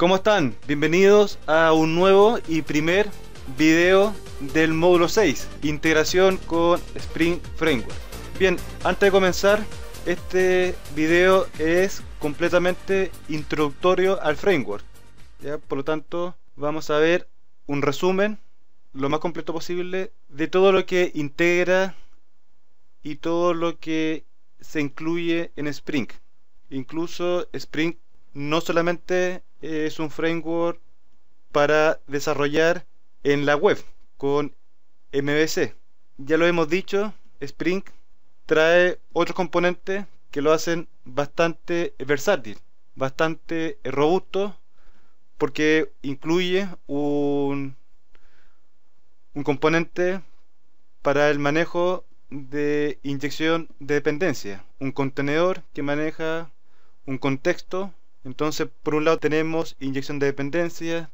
¿Cómo están? Bienvenidos a un nuevo y primer video del módulo 6, integración con Spring Framework. Bien, antes de comenzar, este video es completamente introductorio al framework. ¿ya? Por lo tanto, vamos a ver un resumen lo más completo posible de todo lo que integra y todo lo que se incluye en Spring. Incluso Spring no solamente es un framework para desarrollar en la web con MVC. Ya lo hemos dicho, Spring trae otros componentes que lo hacen bastante versátil, bastante robusto, porque incluye un, un componente para el manejo de inyección de dependencia, un contenedor que maneja un contexto entonces, por un lado tenemos inyección de dependencia,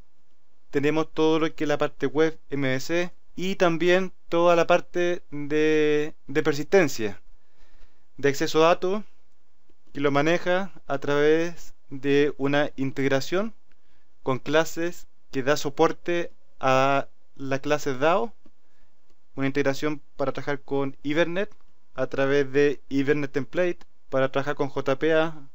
tenemos todo lo que es la parte web MVC y también toda la parte de, persistencia, de acceso a datos, que lo maneja a través de una integración con clases que da soporte a la clase DAO, una integración para trabajar con Hibernate a través de Hibernate Template, para trabajar con JPA,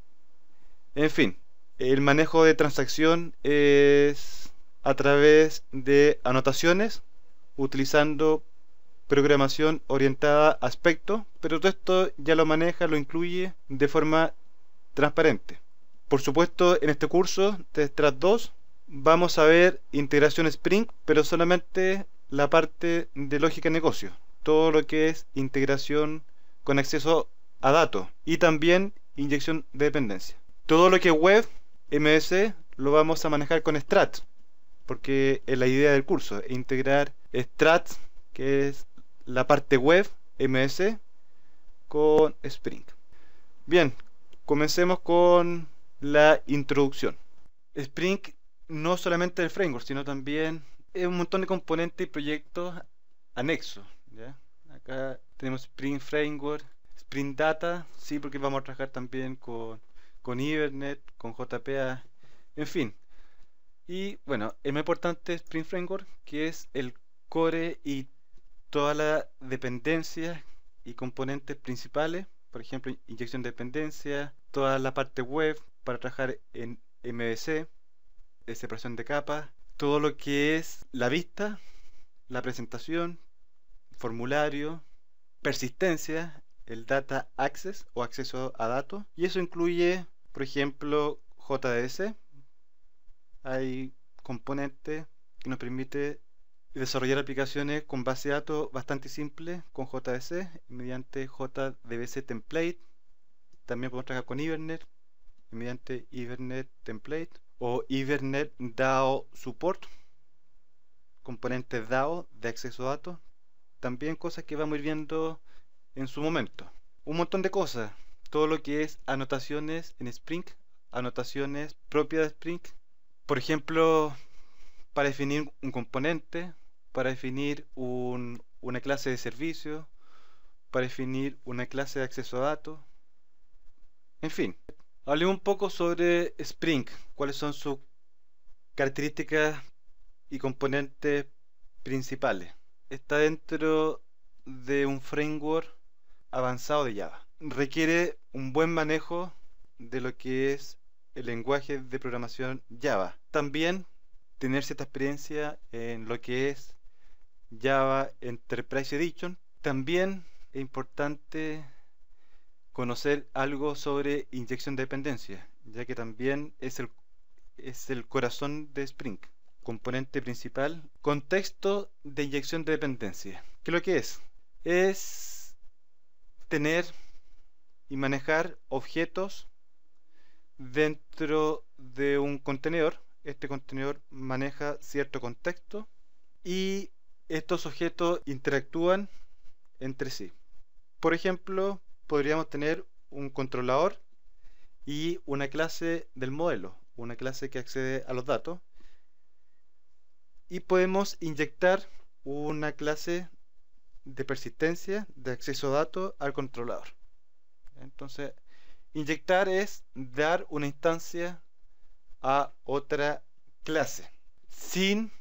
en fin, el manejo de transacción es a través de anotaciones utilizando programación orientada a aspecto, pero todo esto ya lo maneja, lo incluye de forma transparente. Por supuesto, en este curso de Strat 2 vamos a ver integración Spring, pero solamente la parte de lógica de negocio, todo lo que es integración con acceso a datos y también inyección de dependencia. Todo lo que es web MS lo vamos a manejar con Strat, porque es la idea del curso, integrar Strat, que es la parte web MS, con Spring. Bien, comencemos con la introducción. Spring no solamente el framework, sino también es un montón de componentes y proyectos anexos. Acá tenemos Spring Framework, Spring Data, sí, porque vamos a trabajar también con con Ibernet, con JPA, en fin. Y bueno, el más importante es Spring Framework, que es el core y todas las dependencias y componentes principales, por ejemplo, inyección de dependencia, toda la parte web para trabajar en MVC, separación de capas, todo lo que es la vista, la presentación, formulario, persistencia, el data access o acceso a datos, y eso incluye por ejemplo, JDS Hay componente que nos permite desarrollar aplicaciones con base de datos bastante simple con jdc mediante JDBC template. También podemos trabajar con Ibernet mediante Ibernet template o Ibernet DAO support, componente DAO de acceso a datos. También cosas que vamos a ir viendo en su momento. Un montón de cosas todo lo que es anotaciones en Spring, anotaciones propias de Spring. Por ejemplo, para definir un componente, para definir una clase de servicio, para definir una clase de acceso a datos. En fin, hablé un poco sobre Spring, cuáles son sus características y componentes principales. Está dentro de un framework avanzado de Java requiere un buen manejo de lo que es el lenguaje de programación Java. También tener cierta experiencia en lo que es Java Enterprise Edition. También es importante conocer algo sobre inyección de dependencia, ya que también es el, es el corazón de Spring, componente principal. Contexto de inyección de dependencia. ¿Qué es lo que es? Es tener y manejar objetos dentro de un contenedor. Este contenedor maneja cierto contexto y estos objetos interactúan entre sí. Por ejemplo, podríamos tener un controlador y una clase del modelo, una clase que accede a los datos. Y podemos inyectar una clase de persistencia de acceso a datos al controlador. Entonces, inyectar es dar una instancia a otra clase sin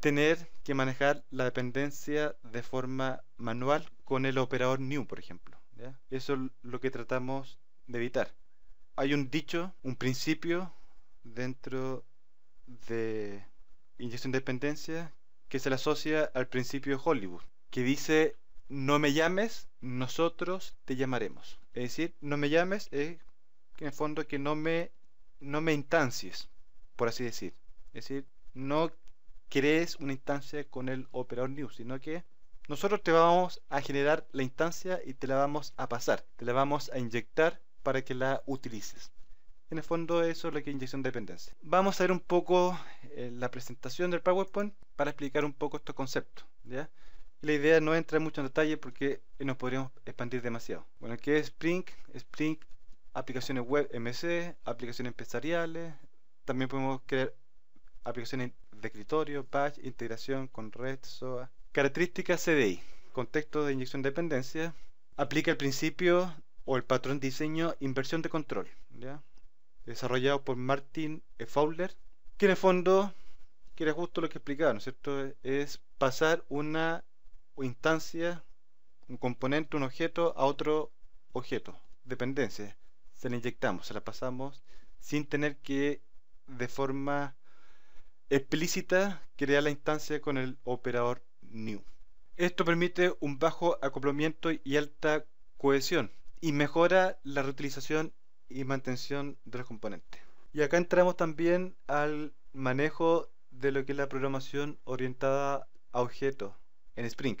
tener que manejar la dependencia de forma manual con el operador new, por ejemplo. Eso es lo que tratamos de evitar. Hay un dicho, un principio dentro de inyección de dependencia que se le asocia al principio Hollywood, que dice no me llames, nosotros te llamaremos. Es decir, no me llames es en el fondo que no me, no me instancies, por así decir. Es decir, no crees una instancia con el operador new, sino que nosotros te vamos a generar la instancia y te la vamos a pasar, te la vamos a inyectar para que la utilices. En el fondo eso es lo que es inyección de dependencia. Vamos a ver un poco eh, la presentación del PowerPoint para explicar un poco estos concepto ¿ya? La idea no entra mucho en detalle porque nos podríamos expandir demasiado. Bueno, ¿qué es Spring? Spring, aplicaciones web MC, aplicaciones empresariales. También podemos crear aplicaciones de escritorio, batch, integración con red, SOA. Características CDI, contexto de inyección de dependencia. Aplica el principio o el patrón diseño inversión de control, ¿ya? desarrollado por Martin e. Fowler, que en el fondo, que era justo lo que explicaba, ¿no es cierto? Es pasar una instancia, un componente, un objeto a otro objeto, dependencia. Se la inyectamos, se la pasamos sin tener que de forma explícita crear la instancia con el operador new. Esto permite un bajo acoplamiento y alta cohesión y mejora la reutilización y mantención de los componentes. Y acá entramos también al manejo de lo que es la programación orientada a objetos en Spring,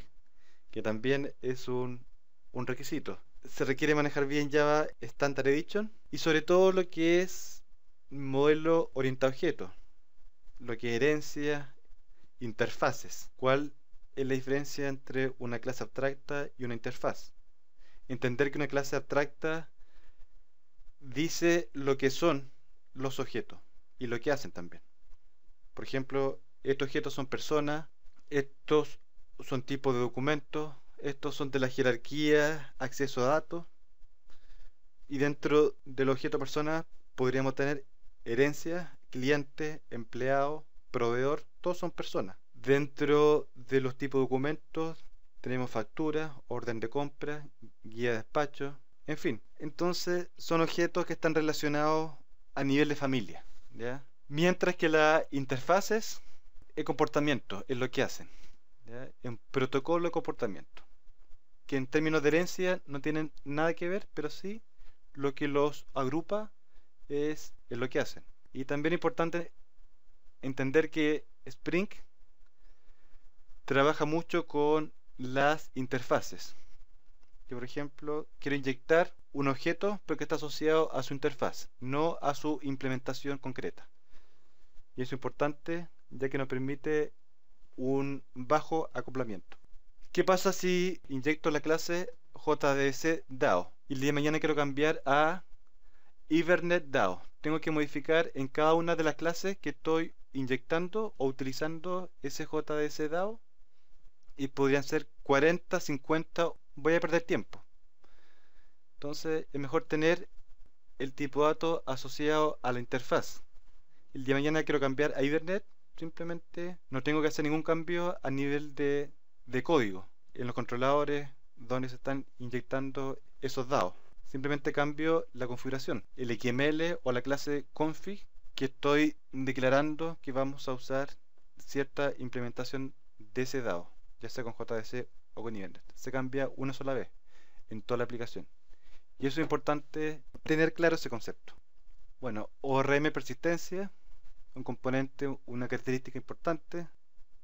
que también es un, un requisito. Se requiere manejar bien Java Standard Edition y sobre todo lo que es modelo orientado a objeto, lo que herencia interfaces. ¿Cuál es la diferencia entre una clase abstracta y una interfaz? Entender que una clase abstracta dice lo que son los objetos y lo que hacen también. Por ejemplo, estos objetos son personas, estos son tipos de documentos, estos son de la jerarquía, acceso a datos, y dentro del objeto persona podríamos tener herencia, cliente, empleado, proveedor, todos son personas. Dentro de los tipos de documentos tenemos factura orden de compra, guía de despacho, en fin. Entonces son objetos que están relacionados a nivel de familia, Mientras que las interfaces, el comportamiento es lo que hacen en protocolo de comportamiento, que en términos de herencia no tienen nada que ver, pero sí lo que los agrupa es, es lo que hacen. Y también es importante entender que Spring trabaja mucho con las interfaces. Que por ejemplo quiero inyectar un objeto pero que está asociado a su interfaz, no a su implementación concreta. Y eso es importante ya que nos permite un bajo acoplamiento. ¿Qué pasa si inyecto la clase JDS DAO? Y el día de mañana quiero cambiar a Ethernet DAO. Tengo que modificar en cada una de las clases que estoy inyectando o utilizando ese JDS DAO. Y podrían ser 40, 50, voy a perder tiempo. Entonces es mejor tener el tipo de dato asociado a la interfaz. El día de mañana quiero cambiar a Ethernet simplemente no tengo que hacer ningún cambio a nivel de, código en los controladores donde se están inyectando esos dados. Simplemente cambio la configuración, el XML o la clase config que estoy declarando que vamos a usar cierta implementación de ese dado, ya sea con JDC o con Event. Se cambia una sola vez en toda la aplicación. Y eso es importante tener claro ese concepto. Bueno, ORM persistencia un componente, una característica importante.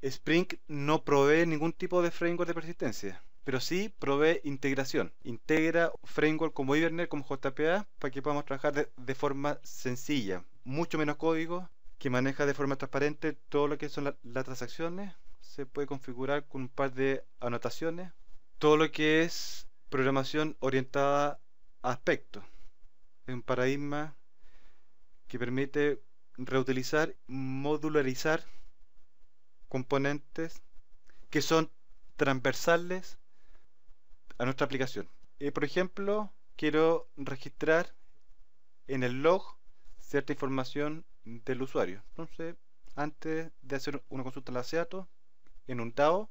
Spring no provee ningún tipo de framework de persistencia, pero sí provee integración. Integra framework como Hibernate, como JPA, para que podamos trabajar de, forma sencilla, mucho menos código, que maneja de forma transparente todo lo que son las transacciones. Se puede configurar con un par de anotaciones. Todo lo que es programación orientada a aspectos. Es un paradigma que permite reutilizar, modularizar componentes que son transversales a nuestra aplicación. Eh, por ejemplo, quiero registrar en el log cierta información del usuario. Entonces, antes de hacer una consulta en la SEATO, en un DAO,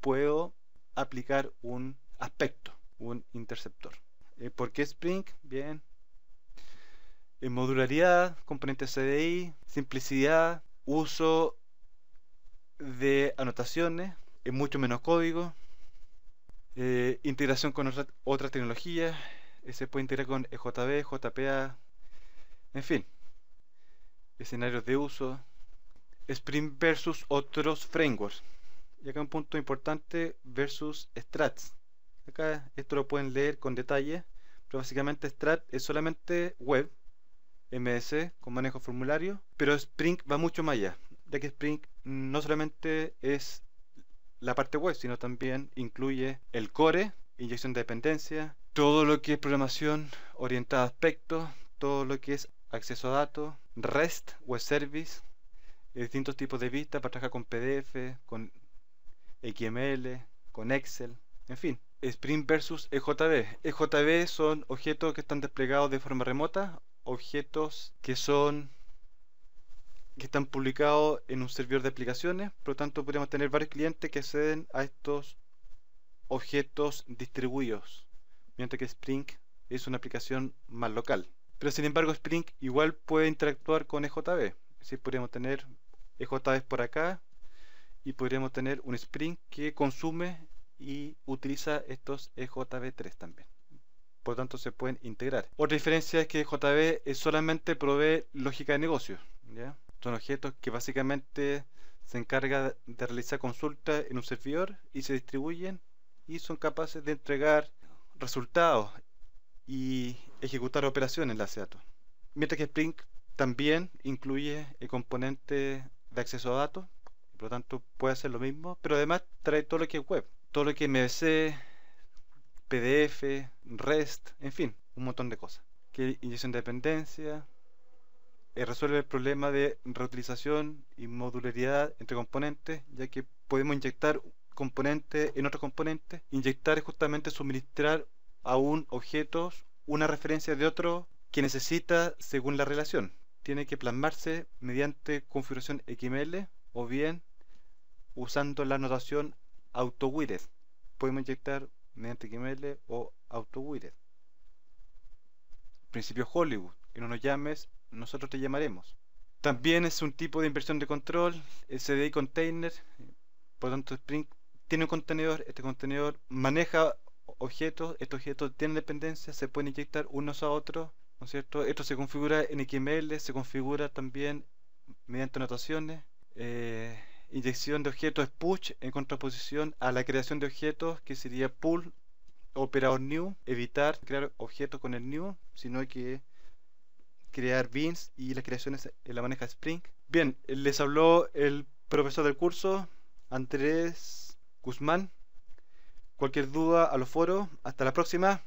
puedo aplicar un aspecto, un interceptor. Eh, ¿Por qué Spring? Bien, modularidad, componente CDI, simplicidad, uso de anotaciones, es mucho menos código, eh, integración con otras tecnologías, eh, se puede integrar con EJB, JPA, en fin, escenarios de uso, Spring versus otros frameworks. Y acá un punto importante versus Strats. Acá esto lo pueden leer con detalle, pero básicamente Strat es solamente web MS, con manejo formulario, pero Spring va mucho más allá, ya que Spring no solamente es la parte web, sino también incluye el core, inyección de dependencia, todo lo que es programación orientada a aspectos, todo lo que es acceso a datos, REST, web service, distintos tipos de vistas para trabajar con PDF, con XML, con Excel, en fin. Spring versus EJB. EJB son objetos que están desplegados de forma remota objetos que son que están publicados en un servidor de aplicaciones, por lo tanto podríamos tener varios clientes que acceden a estos objetos distribuidos, mientras que Spring es una aplicación más local. Pero sin embargo Spring igual puede interactuar con EJB, así podríamos tener EJB por acá y podríamos tener un Spring que consume y utiliza estos EJB3 también por lo tanto se pueden integrar. Otra diferencia es que JB solamente provee lógica de negocio. Son objetos que básicamente se encargan de realizar consultas en un servidor y se distribuyen y son capaces de entregar resultados y ejecutar operaciones en la datos. Mientras que Spring también incluye el componente de acceso a datos, por lo tanto puede hacer lo mismo, pero además trae todo lo que es web, todo lo que es MVC, PDF, REST, en fin, un montón de cosas. Que inyección de dependencia, eh, resuelve el problema de reutilización y modularidad entre componentes, ya que podemos inyectar componentes en otro componente Inyectar es justamente suministrar a un objeto una referencia de otro que necesita según la relación. Tiene que plasmarse mediante configuración XML o bien usando la notación @Autowired. Podemos inyectar mediante XML o AutoWidget. Principio Hollywood, que no nos llames, nosotros te llamaremos. También es un tipo de inversión de control, el CDI container, por lo tanto Spring tiene un contenedor, este contenedor maneja objetos, estos objetos tienen dependencias, se pueden inyectar unos a otros, ¿no cierto? Esto se configura en XML, se configura también mediante anotaciones. Eh, Inyección de objetos es push en contraposición a la creación de objetos que sería pull, operador new, evitar crear objetos con el new, sino que crear bins y las creaciones en la maneja Spring. Bien, les habló el profesor del curso, Andrés Guzmán. Cualquier duda a los foros. Hasta la próxima.